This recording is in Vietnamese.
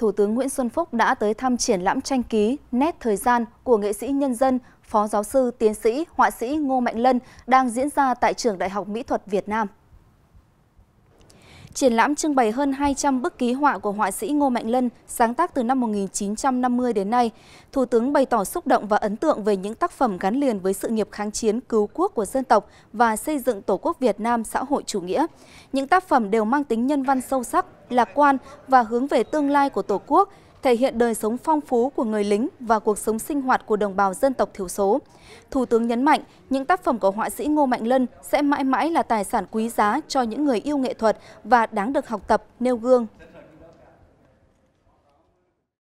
Thủ tướng Nguyễn Xuân Phúc đã tới thăm triển lãm tranh ký Nét thời gian của nghệ sĩ nhân dân, phó giáo sư, tiến sĩ, họa sĩ Ngô Mạnh Lân đang diễn ra tại Trường Đại học Mỹ thuật Việt Nam. Triển lãm trưng bày hơn 200 bức ký họa của họa sĩ Ngô Mạnh Lân, sáng tác từ năm 1950 đến nay. Thủ tướng bày tỏ xúc động và ấn tượng về những tác phẩm gắn liền với sự nghiệp kháng chiến cứu quốc của dân tộc và xây dựng Tổ quốc Việt Nam xã hội chủ nghĩa. Những tác phẩm đều mang tính nhân văn sâu sắc, lạc quan và hướng về tương lai của Tổ quốc, thể hiện đời sống phong phú của người lính và cuộc sống sinh hoạt của đồng bào dân tộc thiểu số. Thủ tướng nhấn mạnh, những tác phẩm của họa sĩ Ngô Mạnh Lân sẽ mãi mãi là tài sản quý giá cho những người yêu nghệ thuật và đáng được học tập, nêu gương,